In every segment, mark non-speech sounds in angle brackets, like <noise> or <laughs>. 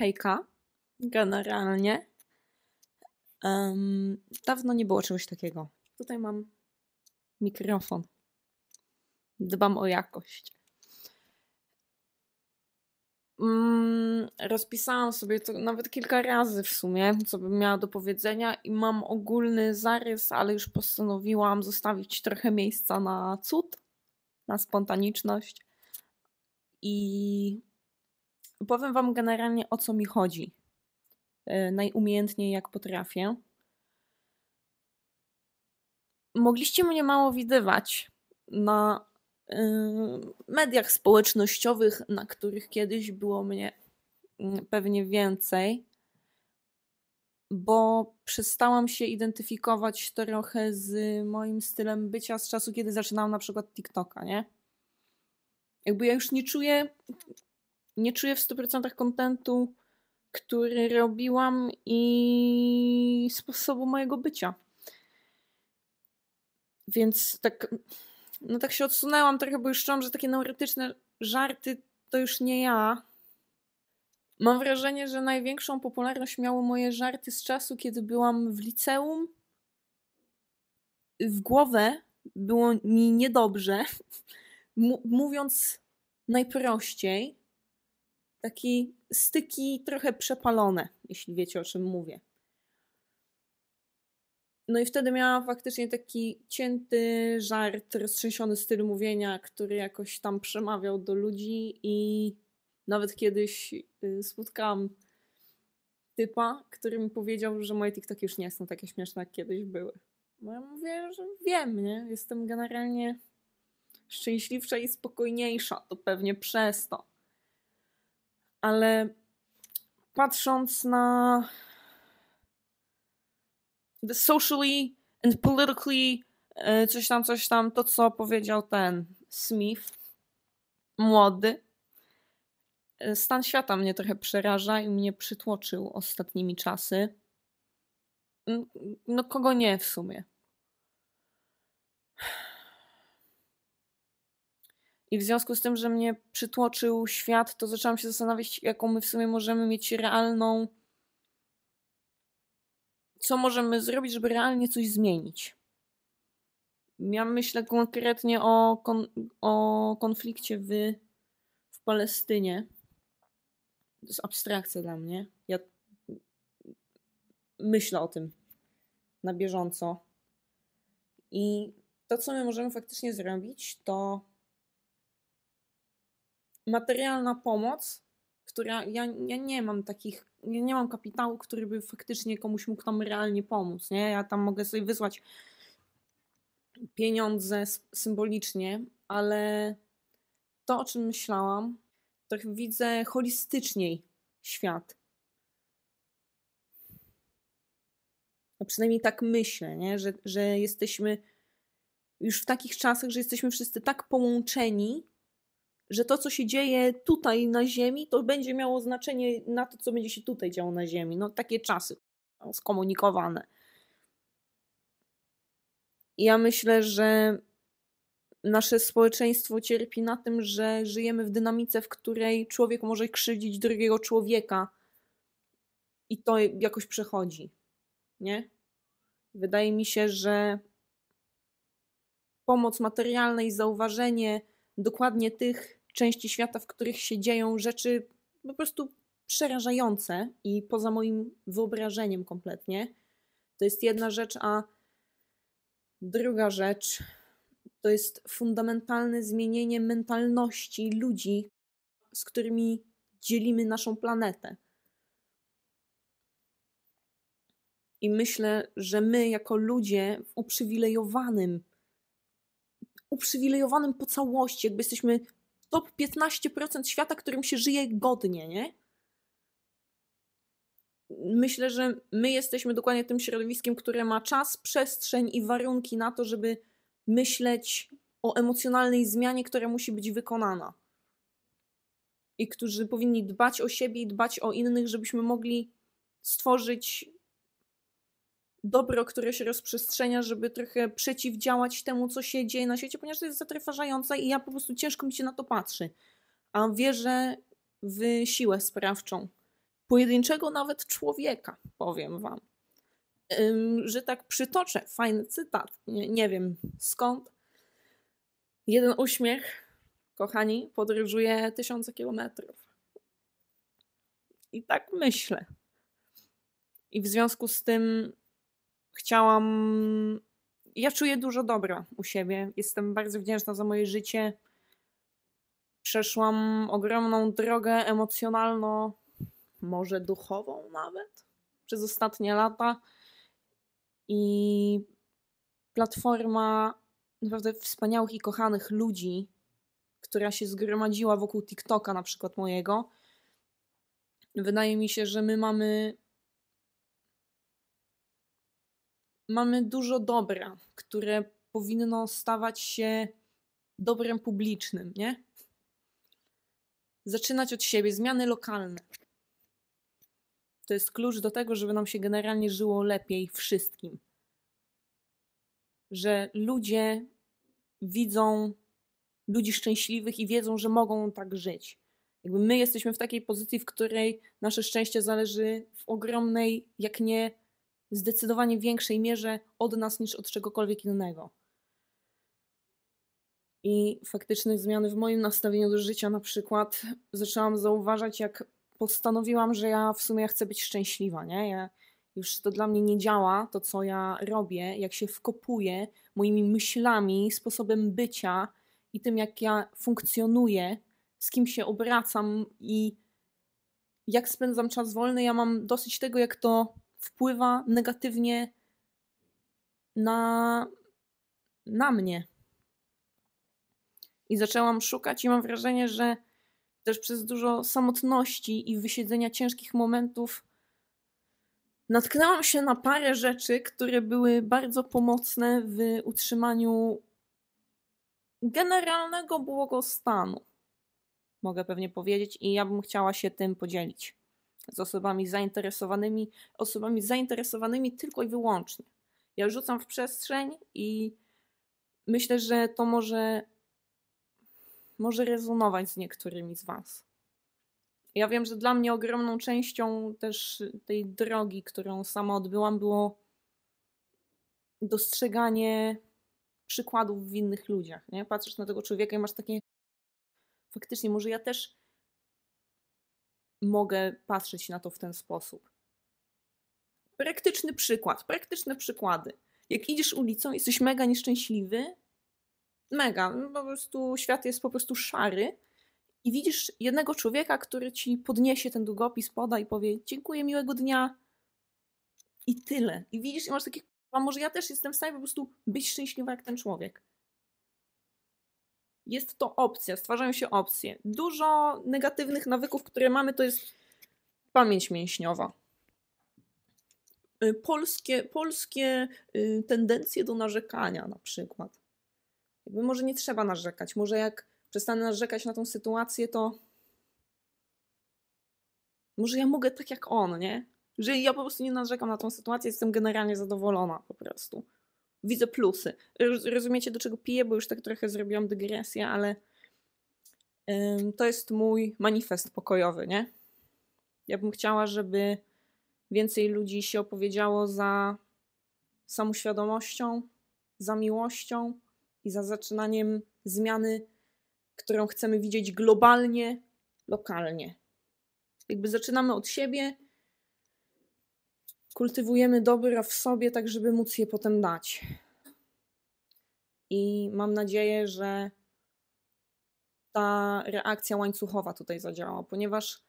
hejka, generalnie. Um, dawno nie było czegoś takiego. Tutaj mam mikrofon. Dbam o jakość. Mm, rozpisałam sobie to nawet kilka razy w sumie, co bym miała do powiedzenia, i mam ogólny zarys, ale już postanowiłam zostawić trochę miejsca na cud, na spontaniczność i Powiem Wam generalnie o co mi chodzi. E, najumiejętniej jak potrafię. Mogliście mnie mało widywać na e, mediach społecznościowych, na których kiedyś było mnie mm, pewnie więcej, bo przestałam się identyfikować trochę z moim stylem bycia z czasu, kiedy zaczynałam na przykład TikToka, nie? Jakby ja już nie czuję nie czuję w 100% kontentu, który robiłam i sposobu mojego bycia. Więc tak, no tak się odsunęłam trochę, bo już czułam, że takie neurotyczne żarty to już nie ja. Mam wrażenie, że największą popularność miały moje żarty z czasu, kiedy byłam w liceum. W głowę było mi niedobrze, <laughs> mówiąc najprościej, Taki styki trochę przepalone, jeśli wiecie o czym mówię. No i wtedy miałam faktycznie taki cięty żart, roztrzęsiony styl mówienia, który jakoś tam przemawiał do ludzi i nawet kiedyś y, spotkałam typa, który mi powiedział, że moje TikToki już nie są takie śmieszne, jak kiedyś były. No ja mówię, że wiem, nie? Jestem generalnie szczęśliwsza i spokojniejsza, to pewnie przez to ale patrząc na the socially and politically e, coś tam, coś tam, to co powiedział ten Smith, młody, e, stan świata mnie trochę przeraża i mnie przytłoczył ostatnimi czasy. No kogo nie w sumie. I w związku z tym, że mnie przytłoczył świat, to zaczęłam się zastanawiać, jaką my w sumie możemy mieć realną. Co możemy zrobić, żeby realnie coś zmienić? Ja myślę konkretnie o, kon o konflikcie w, w Palestynie. To jest abstrakcja dla mnie. Ja myślę o tym na bieżąco. I to, co my możemy faktycznie zrobić, to materialna pomoc, która ja, ja nie mam takich, ja nie mam kapitału, który by faktycznie komuś mógł tam realnie pomóc, nie? Ja tam mogę sobie wysłać pieniądze symbolicznie, ale to, o czym myślałam, to widzę holistyczniej świat. No przynajmniej tak myślę, nie? Że, że jesteśmy już w takich czasach, że jesteśmy wszyscy tak połączeni, że to, co się dzieje tutaj na Ziemi, to będzie miało znaczenie na to, co będzie się tutaj działo na Ziemi. No takie czasy skomunikowane. Ja myślę, że nasze społeczeństwo cierpi na tym, że żyjemy w dynamice, w której człowiek może krzywdzić drugiego człowieka i to jakoś przechodzi. Nie? Wydaje mi się, że pomoc materialna i zauważenie dokładnie tych części świata, w których się dzieją rzeczy po prostu przerażające i poza moim wyobrażeniem kompletnie. To jest jedna rzecz, a druga rzecz to jest fundamentalne zmienienie mentalności ludzi, z którymi dzielimy naszą planetę. I myślę, że my, jako ludzie w uprzywilejowanym, uprzywilejowanym po całości, jakby jesteśmy top 15% świata, którym się żyje godnie, nie? Myślę, że my jesteśmy dokładnie tym środowiskiem, które ma czas, przestrzeń i warunki na to, żeby myśleć o emocjonalnej zmianie, która musi być wykonana. I którzy powinni dbać o siebie i dbać o innych, żebyśmy mogli stworzyć dobro, które się rozprzestrzenia, żeby trochę przeciwdziałać temu, co się dzieje na świecie, ponieważ to jest zatrważające i ja po prostu ciężko mi się na to patrzy. A wierzę w siłę sprawczą pojedynczego nawet człowieka, powiem Wam. Ym, że tak przytoczę fajny cytat, nie, nie wiem skąd. Jeden uśmiech, kochani, podróżuje tysiące kilometrów. I tak myślę. I w związku z tym chciałam. Ja czuję dużo dobra u siebie. Jestem bardzo wdzięczna za moje życie. Przeszłam ogromną drogę emocjonalną, może duchową nawet, przez ostatnie lata. I platforma naprawdę wspaniałych i kochanych ludzi, która się zgromadziła wokół TikToka, na przykład mojego. Wydaje mi się, że my mamy mamy dużo dobra, które powinno stawać się dobrem publicznym, nie? Zaczynać od siebie, zmiany lokalne. To jest klucz do tego, żeby nam się generalnie żyło lepiej wszystkim. Że ludzie widzą ludzi szczęśliwych i wiedzą, że mogą tak żyć. Jakby my jesteśmy w takiej pozycji, w której nasze szczęście zależy w ogromnej, jak nie zdecydowanie większej mierze od nas niż od czegokolwiek innego. I faktycznych zmian w moim nastawieniu do życia, na przykład, zaczęłam zauważać, jak postanowiłam, że ja w sumie chcę być szczęśliwa, nie? Ja, już to dla mnie nie działa, to co ja robię, jak się wkopuję moimi myślami, sposobem bycia i tym, jak ja funkcjonuję, z kim się obracam i jak spędzam czas wolny. Ja mam dosyć tego, jak to wpływa negatywnie na, na mnie. I zaczęłam szukać, i mam wrażenie, że też przez dużo samotności i wysiedzenia ciężkich momentów natknęłam się na parę rzeczy, które były bardzo pomocne w utrzymaniu generalnego błogostanu. Mogę pewnie powiedzieć, i ja bym chciała się tym podzielić z osobami zainteresowanymi, osobami zainteresowanymi tylko i wyłącznie. Ja rzucam w przestrzeń i myślę, że to może, może rezonować z niektórymi z Was. Ja wiem, że dla mnie ogromną częścią też tej drogi, którą sama odbyłam, było dostrzeganie przykładów w innych ludziach. Nie? Patrzysz na tego człowieka i masz takie, faktycznie, może ja też mogę patrzeć na to w ten sposób. Praktyczny przykład, praktyczne przykłady. Jak idziesz ulicą, jesteś mega nieszczęśliwy, mega, no po prostu świat jest po prostu szary i widzisz jednego człowieka, który ci podniesie ten długopis, poda i powie dziękuję, miłego dnia i tyle. I widzisz, i masz takie, a może ja też jestem w stanie po prostu być szczęśliwa jak ten człowiek jest to opcja, stwarzają się opcje. Dużo negatywnych nawyków, które mamy, to jest pamięć mięśniowa. Y, polskie, polskie y, tendencje do narzekania na przykład. Jakby może nie trzeba narzekać, może jak przestanę narzekać na tą sytuację, to może ja mogę tak jak on, nie? Że ja po prostu nie narzekam na tą sytuację, jestem generalnie zadowolona po prostu widzę plusy. Rozumiecie, do czego piję, bo już tak trochę zrobiłam dygresję, ale to jest mój manifest pokojowy, nie? Ja bym chciała, żeby więcej ludzi się opowiedziało za samoświadomością, za miłością i za zaczynaniem zmiany, którą chcemy widzieć globalnie, lokalnie. Jakby zaczynamy od siebie kultywujemy dobra w sobie, tak żeby móc je potem dać. I mam nadzieję, że ta reakcja łańcuchowa tutaj zadziałała, ponieważ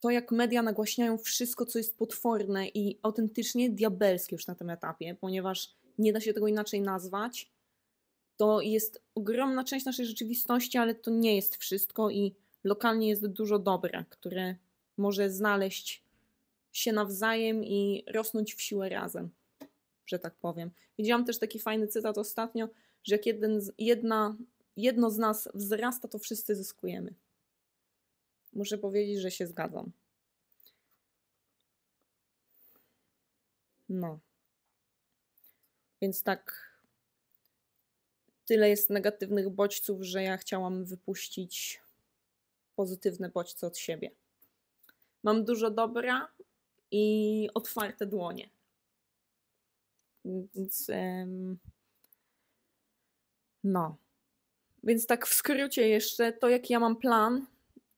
to, jak media nagłaśniają wszystko, co jest potworne i autentycznie diabelskie już na tym etapie, ponieważ nie da się tego inaczej nazwać, to jest ogromna część naszej rzeczywistości, ale to nie jest wszystko i lokalnie jest dużo dobra, które może znaleźć się nawzajem i rosnąć w siłę razem, że tak powiem. Widziałam też taki fajny cytat ostatnio, że jak jeden, jedna, jedno z nas wzrasta, to wszyscy zyskujemy. Muszę powiedzieć, że się zgadzam. No. Więc tak. Tyle jest negatywnych bodźców, że ja chciałam wypuścić pozytywne bodźce od siebie. Mam dużo dobra, i otwarte dłonie. Więc. Um, no. Więc tak w skrócie jeszcze to, jak ja mam plan,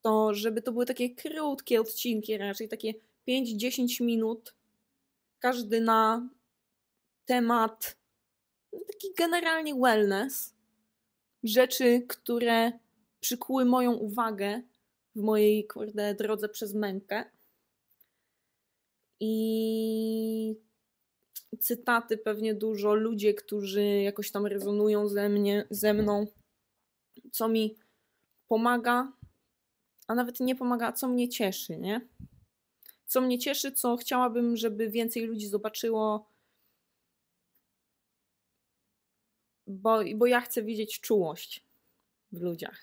to żeby to były takie krótkie odcinki, raczej takie 5-10 minut, każdy na temat no, taki generalnie wellness, rzeczy, które przykuły moją uwagę w mojej kurde drodze przez mękę i cytaty pewnie dużo, ludzie, którzy jakoś tam rezonują ze, mnie, ze mną, co mi pomaga, a nawet nie pomaga, a co mnie cieszy, nie? Co mnie cieszy, co chciałabym, żeby więcej ludzi zobaczyło, bo, bo ja chcę widzieć czułość w ludziach.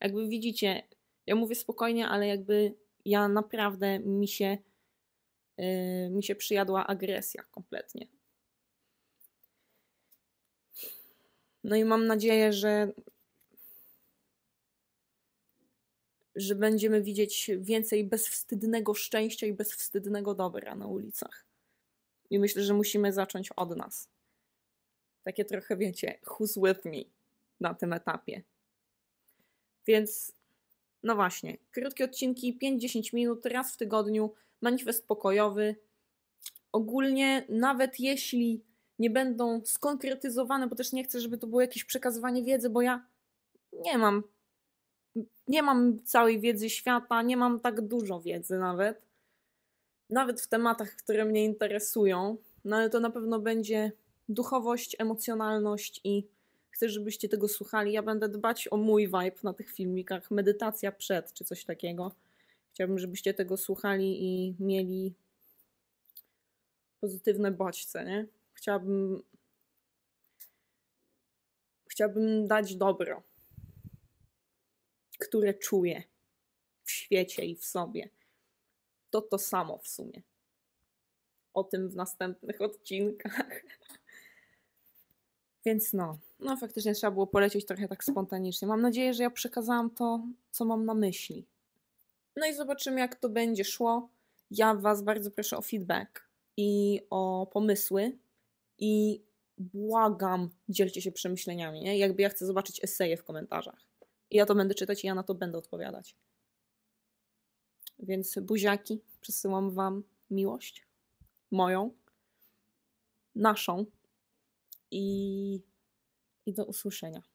Jakby widzicie, ja mówię spokojnie, ale jakby ja naprawdę mi się Y, mi się przyjadła agresja kompletnie. No i mam nadzieję, że, że będziemy widzieć więcej bezwstydnego szczęścia i bezwstydnego dobra na ulicach. I myślę, że musimy zacząć od nas. Takie trochę, wiecie, who's with me na tym etapie. Więc, no właśnie, krótkie odcinki, 5-10 minut raz w tygodniu manifest pokojowy. Ogólnie, nawet jeśli nie będą skonkretyzowane, bo też nie chcę, żeby to było jakieś przekazywanie wiedzy, bo ja nie mam. Nie mam całej wiedzy świata, nie mam tak dużo wiedzy nawet. Nawet w tematach, które mnie interesują, no ale to na pewno będzie duchowość, emocjonalność i chcę, żebyście tego słuchali. Ja będę dbać o mój vibe na tych filmikach, medytacja przed czy coś takiego. Chciałabym, żebyście tego słuchali i mieli pozytywne bodźce, nie? Chciałabym, chciałabym dać dobro, które czuję w świecie i w sobie. To to samo w sumie. O tym w następnych odcinkach. <laughs> Więc no, no faktycznie trzeba było polecieć trochę tak spontanicznie. Mam nadzieję, że ja przekazałam to, co mam na myśli. No i zobaczymy, jak to będzie szło. Ja Was bardzo proszę o feedback i o pomysły i błagam, dzielcie się przemyśleniami. Nie? Jakby ja chcę zobaczyć eseje w komentarzach. I ja to będę czytać i ja na to będę odpowiadać. Więc buziaki, przesyłam Wam miłość moją, naszą i, i do usłyszenia.